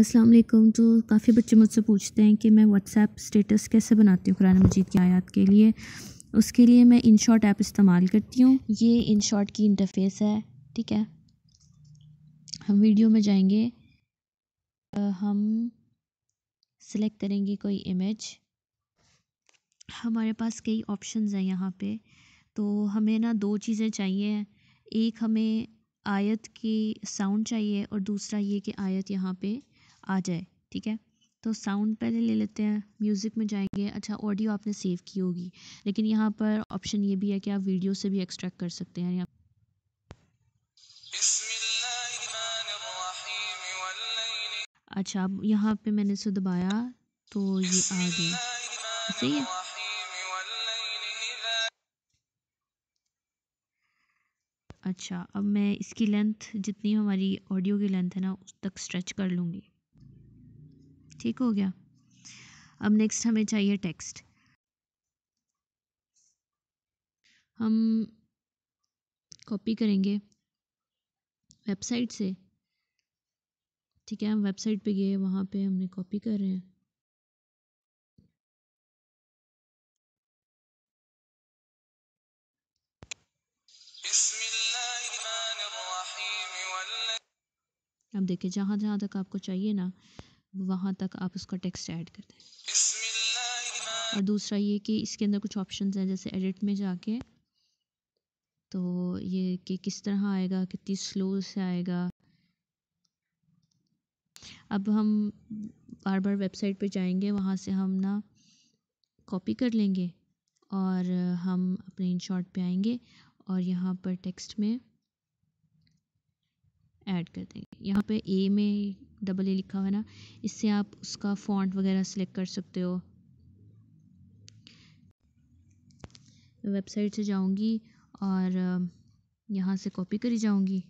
अस्सलाम वालेकुम तो काफ़ी बच्चे मुझसे पूछते हैं कि मैं व्हाट्सएप स्टेटस कैसे बनाती हूँ कुरान मजीद की आयात के लिए उसके लिए मैं इन शॉट ऐप इस्तेमाल करती हूँ ये इन शॉट की इंटरफेस है ठीक है हम वीडियो में जाएंगे हम सेलेक्ट करेंगे कोई इमेज हमारे पास कई ऑप्शंस हैं यहाँ पे तो हमें ना दो चीज़ें चाहिए एक हमें आयत की साउंड चाहिए और दूसरा ये कि आयत यहाँ पे आ जाए ठीक है तो साउंड पहले ले लेते हैं म्यूज़िक में जाएंगे अच्छा ऑडियो आपने सेव की होगी लेकिन यहाँ पर ऑप्शन ये भी है कि आप वीडियो से भी एक्सट्रैक्ट कर सकते हैं यहाँ अच्छा अब यहाँ पे मैंने इसे दबाया तो ये आ गई सही है अच्छा अब मैं इसकी लेंथ जितनी हमारी ऑडियो की लेंथ है ना उस तक स्ट्रेच कर लूँगी ठीक हो गया अब नेक्स्ट हमें चाहिए टेक्स्ट हम कॉपी करेंगे वेबसाइट से ठीक है हम वेबसाइट पे गए वहाँ पे हमने कॉपी कर रहे हैं अब देखिए जहाँ जहाँ तक आपको चाहिए ना वहाँ तक आप उसका टेक्स्ट ऐड कर दें और दूसरा ये कि इसके अंदर कुछ ऑप्शंस हैं जैसे एडिट में जाके तो ये कि किस तरह आएगा कितनी स्लो से आएगा अब हम बार बार वेबसाइट पे जाएंगे वहाँ से हम ना कॉपी कर लेंगे और हम अपने इन शॉर्ट पर आएंगे और यहाँ पर टेक्स्ट में ऐड कर देंगे यहाँ पे ए में डबल ए लिखा हुआ है ना इससे आप उसका फॉन्ट वगैरह सेलेक्ट कर सकते हो वेबसाइट से जाऊंगी और यहाँ से कॉपी करी जाऊंगी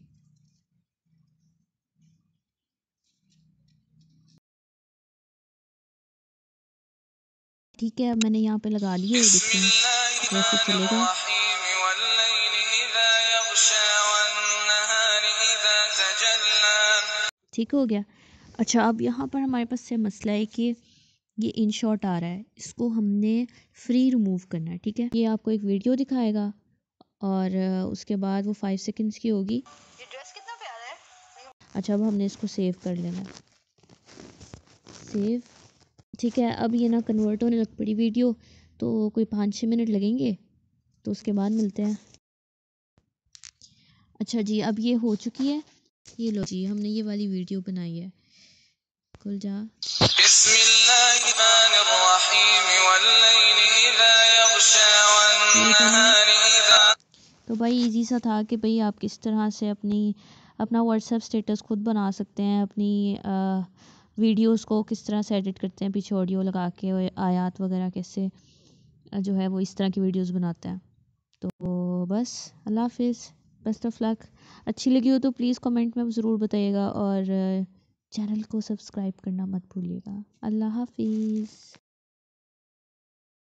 ठीक है अब मैंने यहाँ पे लगा लिए देखते हैं कैसे चलेगा ठीक हो गया अच्छा अब यहाँ पर हमारे पास से मसला है कि ये इन शॉर्ट आ रहा है इसको हमने फ्री रिमूव करना है ठीक है ये आपको एक वीडियो दिखाएगा और उसके बाद वो फाइव सेकेंड्स की होगी ये ड्रेस कितना प्यारा है अच्छा अब हमने इसको सेव कर लेना सेव ठीक है अब ये ना कन्वर्ट होने लग पड़ी वीडियो तो कोई पाँच छः मिनट लगेंगे तो उसके बाद मिलते हैं अच्छा जी अब ये हो चुकी है ये लो जी हमने ये वाली वीडियो बनाई है खुल जा तो भाई इजी सा था कि भाई आप किस तरह से अपनी अपना व्हाट्सएप स्टेटस खुद बना सकते हैं अपनी आ, वीडियोस को किस तरह से एडिट करते हैं पीछे ऑडियो लगा के आयात वगैरह कैसे जो है वो इस तरह की वीडियोस बनाते हैं तो बस अल्लाह हाफिज़ बेस्ट ऑफ लक अच्छी लगी हो तो प्लीज़ कमेंट में ज़रूर बताइएगा और चैनल को सब्सक्राइब करना मत भूलिएगा अल्लाह हाफिज़